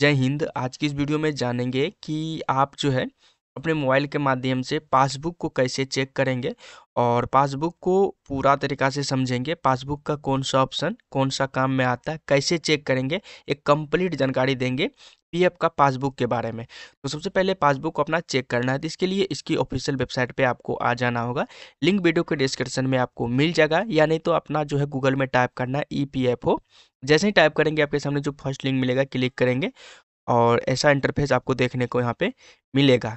जय हिंद आज की इस वीडियो में जानेंगे कि आप जो है अपने मोबाइल के माध्यम से पासबुक को कैसे चेक करेंगे और पासबुक को पूरा तरीका से समझेंगे पासबुक का कौन सा ऑप्शन कौन सा काम में आता है कैसे चेक करेंगे एक कंप्लीट जानकारी देंगे पी एफ का पासबुक के बारे में तो सबसे पहले पासबुक को अपना चेक करना है तो इसके लिए इसकी ऑफिशियल वेबसाइट पे आपको आ जाना होगा लिंक वीडियो के डिस्क्रिप्शन में आपको मिल जाएगा या नहीं तो अपना जो है गूगल में टाइप करना है ई पी एफ ओ जैसे ही टाइप करेंगे आपके सामने जो फर्स्ट लिंक मिलेगा क्लिक करेंगे और ऐसा इंटरफेस आपको देखने को यहाँ पर मिलेगा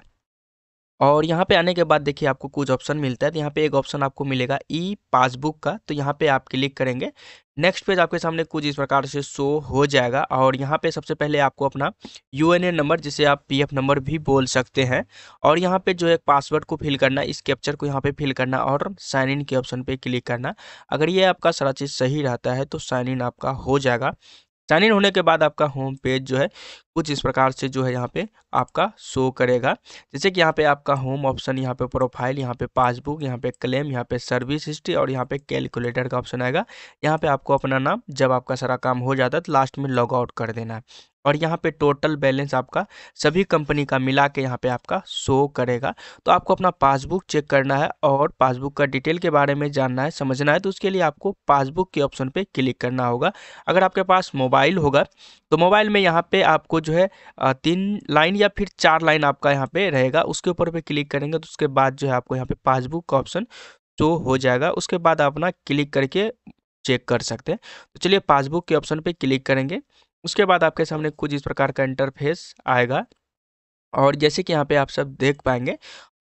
और यहाँ पे आने के बाद देखिए आपको कुछ ऑप्शन मिलता है तो यहाँ पे एक ऑप्शन आपको मिलेगा ई पासबुक का तो यहाँ पे आप क्लिक करेंगे नेक्स्ट पेज आपके सामने कुछ इस प्रकार से शो हो जाएगा और यहाँ पे सबसे पहले आपको अपना यू नंबर जिसे आप पीएफ नंबर भी बोल सकते हैं और यहाँ पे जो है पासवर्ड को फिल करना इस कैप्चर को यहाँ पे फिल करना और साइन इन के ऑप्शन पे क्लिक करना अगर ये आपका सारा चीज़ सही रहता है तो साइन इन आपका हो जाएगा साइन इन होने के बाद आपका होम पेज जो है कुछ इस प्रकार से जो है यहाँ पे आपका शो करेगा जैसे कि यहाँ पे आपका होम ऑप्शन यहाँ पे प्रोफाइल यहाँ पे पासबुक यहाँ पे क्लेम यहाँ पे सर्विस हिस्ट्री और यहाँ पे कैलकुलेटर का ऑप्शन आएगा यहाँ पे आपको अपना नाम जब आपका सारा काम हो जाता है तो लास्ट में लॉग आउट कर देना है और यहाँ पे टोटल बैलेंस आपका सभी कंपनी का मिला के यहाँ पे आपका शो करेगा तो आपको अपना पासबुक चेक करना है और पासबुक का डिटेल के बारे में जानना है समझना है तो उसके लिए आपको पासबुक के ऑप्शन पे क्लिक करना होगा अगर आपके पास मोबाइल होगा तो मोबाइल में यहाँ पे आपको जो है तीन लाइन या फिर चार लाइन आपका यहाँ पे रहेगा उसके ऊपर पे क्लिक करेंगे तो उसके बाद जो है आपको यहाँ पे पासबुक का ऑप्शन शो हो जाएगा उसके बाद आप ना क्लिक करके चेक कर सकते हैं तो चलिए पासबुक के ऑप्शन पर क्लिक करेंगे उसके बाद आपके सामने कुछ इस प्रकार का इंटरफेस आएगा और जैसे कि यहाँ पे आप सब देख पाएंगे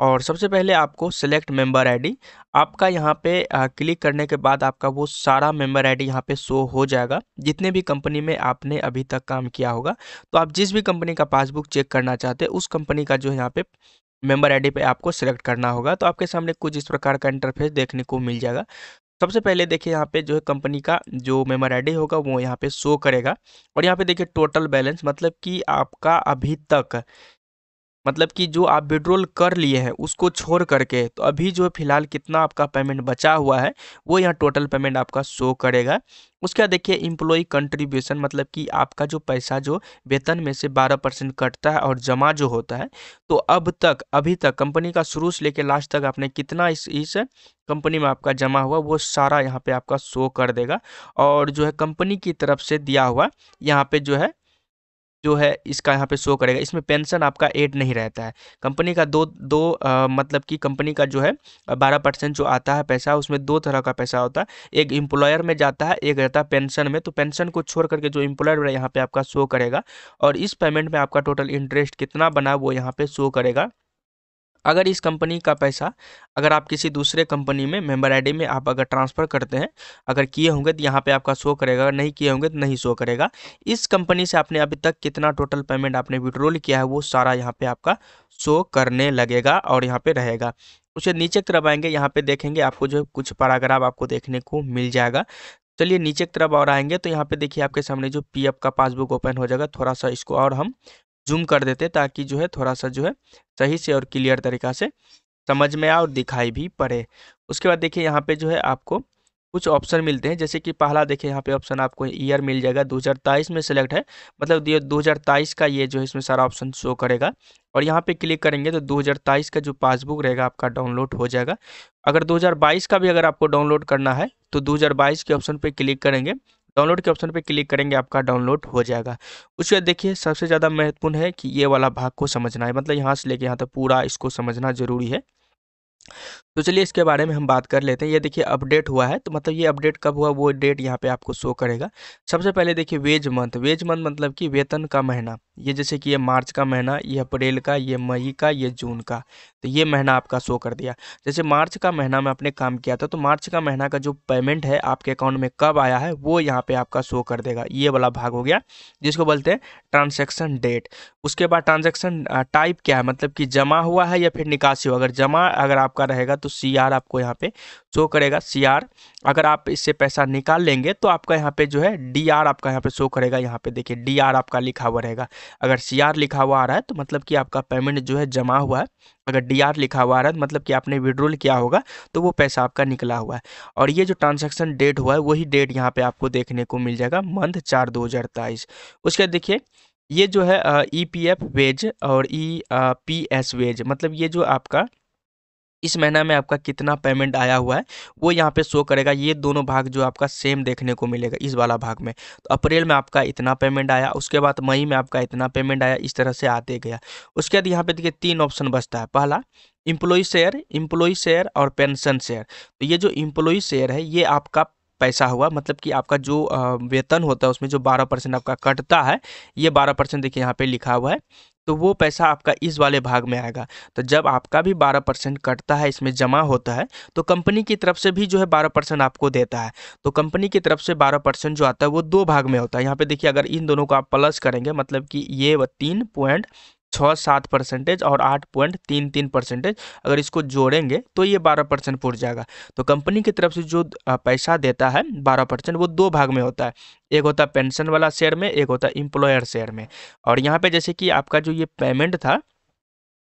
और सबसे पहले आपको सेलेक्ट मेंबर आईडी आपका यहाँ पे क्लिक करने के बाद आपका वो सारा मेंबर आईडी यहाँ पे शो हो जाएगा जितने भी कंपनी में आपने अभी तक काम किया होगा तो आप जिस भी कंपनी का पासबुक चेक करना चाहते हैं उस कंपनी का जो यहाँ पे मेंबर आईडी पे आपको सेलेक्ट करना होगा तो आपके सामने कुछ इस प्रकार का इंटरफेस देखने को मिल जाएगा सबसे पहले देखिए यहाँ पे जो है कंपनी का जो मेम्बर आई होगा वो यहाँ पे शो करेगा और यहाँ पे देखिए टोटल बैलेंस मतलब कि आपका अभी तक मतलब कि जो आप विड्रॉल कर लिए हैं उसको छोड़ करके तो अभी जो फिलहाल कितना आपका पेमेंट बचा हुआ है वो यहाँ टोटल पेमेंट आपका शो करेगा उसके बाद देखिए इम्प्लॉई कंट्रीब्यूशन मतलब कि आपका जो पैसा जो वेतन में से 12 परसेंट कटता है और जमा जो होता है तो अब तक अभी तक कंपनी का शुरू से लेकर लास्ट तक आपने कितना इस इस कंपनी में आपका जमा हुआ वो सारा यहाँ पर आपका शो कर देगा और जो है कंपनी की तरफ से दिया हुआ यहाँ पर जो है जो है इसका यहाँ पे शो करेगा इसमें पेंशन आपका एड नहीं रहता है कंपनी का दो दो आ, मतलब कि कंपनी का जो है बारह परसेंट जो आता है पैसा उसमें दो तरह का पैसा होता है एक एम्प्लॉयर में जाता है एक रहता है पेंशन में तो पेंशन को छोड़ करके जो एम्प्लॉयर यहाँ पे आपका शो करेगा और इस पेमेंट में आपका टोटल इंटरेस्ट कितना बना वो यहाँ पर शो करेगा अगर इस कंपनी का पैसा अगर आप किसी दूसरे कंपनी में मेंबर आईडी में आप अगर ट्रांसफ़र करते हैं अगर किए होंगे तो यहाँ पे आपका शो करेगा अगर नहीं किए होंगे तो नहीं शो करेगा इस कंपनी से आपने अभी तक कितना टोटल पेमेंट आपने विड्रोल किया है वो सारा यहाँ पे आपका शो करने लगेगा और यहाँ पे रहेगा उसे नीचे की तरफ आएंगे यहाँ पे देखेंगे आपको जो कुछ पैराग्राफ आपको देखने को मिल जाएगा चलिए नीचे की तरफ और आएंगे तो यहाँ पे देखिए आपके सामने जो पीएफ का पासबुक ओपन हो जाएगा थोड़ा सा इसको और हम जूम कर देते ताकि जो है थोड़ा सा जो है सही से और क्लियर तरीका से समझ में आए और दिखाई भी पड़े उसके बाद देखिए यहाँ पे जो है आपको कुछ ऑप्शन मिलते हैं जैसे कि पहला देखिए यहाँ पे ऑप्शन आपको ईयर मिल जाएगा 2023 में सेलेक्ट है मतलब दो हज़ार का ये जो है इसमें सारा ऑप्शन शो करेगा और यहाँ पे क्लिक करेंगे तो 2023 का जो पासबुक रहेगा आपका डाउनलोड हो जाएगा अगर 2022 का भी अगर आपको डाउनलोड करना है तो 2022 के ऑप्शन पे क्लिक करेंगे डाउनलोड के ऑप्शन पर क्लिक करेंगे आपका डाउनलोड हो जाएगा उसके बाद देखिए सबसे ज़्यादा महत्वपूर्ण है कि ये वाला भाग को समझना है मतलब यहाँ से लेके यहाँ तक पूरा इसको समझना जरूरी है तो चलिए इसके बारे में हम बात कर लेते हैं ये देखिए अपडेट हुआ है तो मतलब ये अपडेट कब हुआ वो डेट यहाँ पे आपको शो करेगा सबसे पहले देखिए वेज मंथ वेज मंथ मतलब कि वेतन का महीना ये जैसे कि ये मार्च का महीना ये अप्रैल का ये मई का ये जून का तो ये महीना आपका शो कर दिया जैसे मार्च का महीना में आपने काम किया था तो मार्च का महीना का जो पेमेंट है आपके अकाउंट में कब आया है वो यहाँ पर आपका शो कर देगा ये वाला भाग हो गया जिसको बोलते हैं ट्रांजेक्शन डेट उसके बाद ट्रांजेक्शन टाइप क्या है मतलब कि जमा हुआ है या फिर निकासी हुआ अगर जमा अगर आप आपका रहेगा तो सी आर आपको यहाँ पे शो करेगा सी आर अगर आप इससे पैसा निकाल लेंगे तो आपका यहाँ पे जो है डी आर आपका यहाँ पे शो करेगा यहाँ पे देखिए डी आर आपका लिखा हुआ रहेगा अगर सी आर लिखा हुआ आ रहा है तो मतलब कि आपका पेमेंट जो है जमा हुआ है अगर डी आर लिखा हुआ आ रहा है तो मतलब कि आपने विड्रोल किया होगा तो वो पैसा आपका निकला हुआ है और ये जो ट्रांजेक्शन डेट हुआ है वही डेट यहाँ पे आपको देखने को मिल जाएगा मंथ चार दो हज़ार तेईस उसके बाद देखिए ये जो है ई पी एफ वेज और ई पी एस वेज मतलब ये जो आपका इस महीना में आपका कितना पेमेंट आया हुआ है वो यहाँ पे शो करेगा ये दोनों भाग जो आपका सेम देखने को मिलेगा इस वाला भाग में तो अप्रैल में आपका इतना पेमेंट आया उसके बाद मई में आपका इतना पेमेंट आया इस तरह से आते गया उसके बाद यहाँ पे देखिए तीन ऑप्शन बचता है पहला इम्प्लॉय शेयर इम्प्लॉय शेयर और पेंशन शेयर तो ये जो इम्प्लॉय शेयर है ये आपका पैसा हुआ मतलब कि आपका जो वेतन होता है उसमें जो बारह परसेंट आपका कटता है ये बारह परसेंट देखिए यहाँ पे लिखा हुआ है तो वो पैसा आपका इस वाले भाग में आएगा तो जब आपका भी बारह परसेंट कटता है इसमें जमा होता है तो कंपनी की तरफ से भी जो है बारह परसेंट आपको देता है तो कंपनी की तरफ से बारह परसेंट जो आता है वो दो भाग में होता है यहाँ पे देखिए अगर इन दोनों को आप प्लस करेंगे मतलब कि ये तीन पॉइंट छः सात परसेंटेज और आठ पॉइंट तीन तीन परसेंटेज अगर इसको जोड़ेंगे तो ये बारह परसेंट पूछ जाएगा तो कंपनी की तरफ से जो पैसा देता है बारह परसेंट वो दो भाग में होता है एक होता है पेंशन वाला शेयर में एक होता है इम्प्लॉयर शेयर में और यहाँ पे जैसे कि आपका जो ये पेमेंट था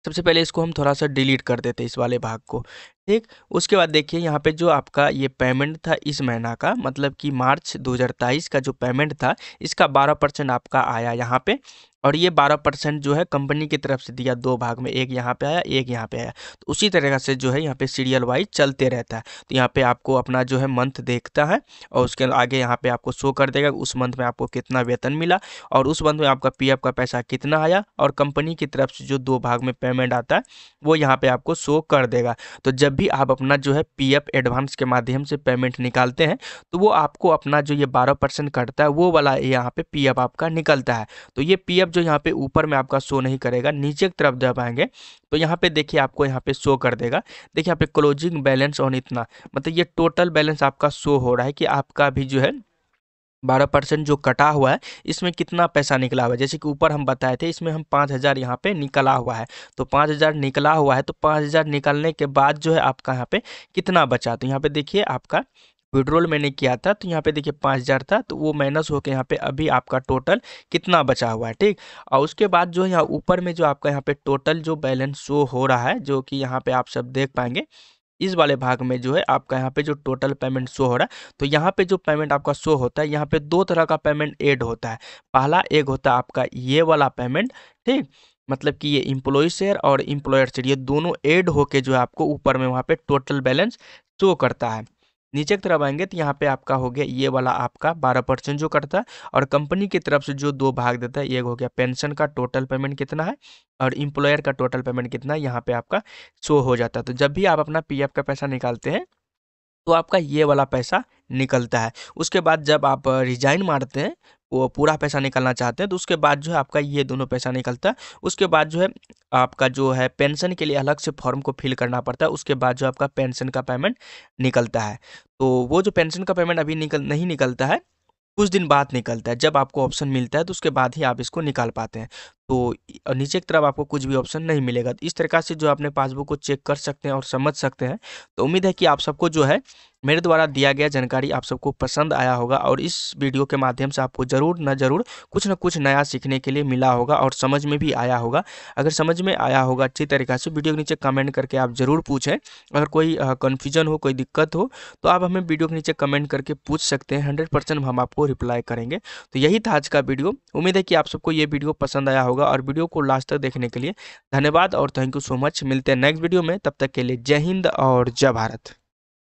सबसे पहले इसको हम थोड़ा सा डिलीट कर देते इस वाले भाग को ठीक उसके बाद देखिए यहाँ पे जो आपका ये पेमेंट था इस महीना का मतलब कि मार्च 2023 का जो पेमेंट था इसका 12 परसेंट आपका आया यहाँ पे और ये 12 परसेंट जो है कंपनी की तरफ से दिया दो भाग में एक यहाँ पे आया एक यहाँ पे आया तो उसी तरह से जो है यहाँ पे सीरियल वाइज चलते रहता है तो यहाँ पे आपको अपना जो है मंथ देखता है और उसके आगे यहाँ पे आपको शो कर देगा उस मंथ में आपको कितना वेतन मिला और उस मंथ में आपका पी का पैसा कितना आया और कंपनी की तरफ से जो दो भाग में पेमेंट आता है वो यहाँ पर आपको शो कर देगा तो जब भी आप अपना जो है पी एफ एडवांस के माध्यम से पेमेंट निकालते हैं तो वो आपको अपना जो ये बारह परसेंट कटता है वो वाला यहाँ पे पी एफ आपका निकलता है तो ये पी एफ जो यहाँ पे ऊपर में आपका शो नहीं करेगा नीचे की तरफ जब आएंगे तो यहाँ पे देखिए आपको यहाँ पे शो कर देगा देखिए यहाँ पे क्लोजिंग बैलेंस ऑन इतना मतलब ये टोटल बैलेंस आपका शो हो रहा है कि आपका भी जो है बारह परसेंट जो कटा हुआ है इसमें कितना पैसा निकला हुआ है जैसे कि ऊपर हम बताए थे इसमें हम पाँच हज़ार यहाँ पे निकला हुआ है तो पाँच हज़ार निकला हुआ है तो पाँच हज़ार निकलने के बाद जो है आपका यहाँ पे कितना बचा तो यहाँ पे देखिए आपका विड्रोल मैंने किया था तो यहाँ पे देखिए पाँच हज़ार था तो वो माइनस होकर यहाँ पे अभी आपका टोटल कितना बचा हुआ है ठीक और उसके बाद जो यहाँ ऊपर में जो आपका यहाँ पे टोटल जो बैलेंस शो हो रहा है जो कि यहाँ पे आप सब देख पाएंगे इस वाले भाग में जो है आपका यहाँ पे जो टोटल पेमेंट शो हो रहा है तो यहाँ पे जो पेमेंट आपका शो होता है यहाँ पे दो तरह का पेमेंट एड होता है पहला एक होता है आपका ये वाला पेमेंट ठीक मतलब कि ये इम्प्लॉय शेयर और इम्प्लॉयर शेयर ये दोनों एड होके जो है आपको ऊपर में वहाँ पे टोटल बैलेंस शो करता है नीचे की तरफ आएंगे तो यहाँ पे आपका हो गया ये वाला आपका बारह परसेंट जो करता है और कंपनी की तरफ से जो दो भाग देता है एक हो गया पेंशन का टोटल पेमेंट कितना है और इम्प्लॉयर का टोटल पेमेंट कितना है यहाँ पे आपका शो हो जाता है तो जब भी आप अपना पी का पैसा निकालते हैं तो आपका ये वाला पैसा निकलता है उसके बाद जब आप रिजाइन मारते हैं वो पूरा पैसा निकालना चाहते हैं तो उसके बाद जो है आपका ये दोनों पैसा निकलता है उसके बाद जो है आपका जो है पेंशन के लिए अलग से फॉर्म को फिल करना पड़ता है उसके बाद जो आपका पेंशन का पेमेंट निकलता है तो वो जो पेंशन का पेमेंट अभी निकल नहीं निकलता है कुछ दिन बाद निकलता है जब आपको ऑप्शन मिलता है तो उसके बाद ही आप इसको निकाल पाते हैं तो नीचे की तरफ आपको कुछ भी ऑप्शन नहीं मिलेगा तो इस तरीका से जो आपने पासबुक को चेक कर सकते हैं और समझ सकते हैं तो उम्मीद है कि आप सबको जो है मेरे द्वारा दिया गया जानकारी आप सबको पसंद आया होगा और इस वीडियो के माध्यम से आपको ज़रूर न ज़रूर कुछ न कुछ नया सीखने के लिए मिला होगा और समझ में भी आया होगा अगर समझ में आया होगा अच्छी तरीके से वीडियो के नीचे कमेंट करके आप ज़रूर पूछें अगर कोई कन्फ्यूजन हो कोई दिक्कत हो तो आप हमें वीडियो के नीचे कमेंट करके पूछ सकते हैं हंड्रेड हम आपको रिप्लाई करेंगे तो यही था आज का वीडियो उम्मीद है कि आप सबको ये वीडियो पसंद आया होगा होगा और वीडियो को लास्ट तक देखने के लिए धन्यवाद और थैंक यू सो मच मिलते हैं नेक्स्ट वीडियो में तब तक के लिए जय हिंद और जय भारत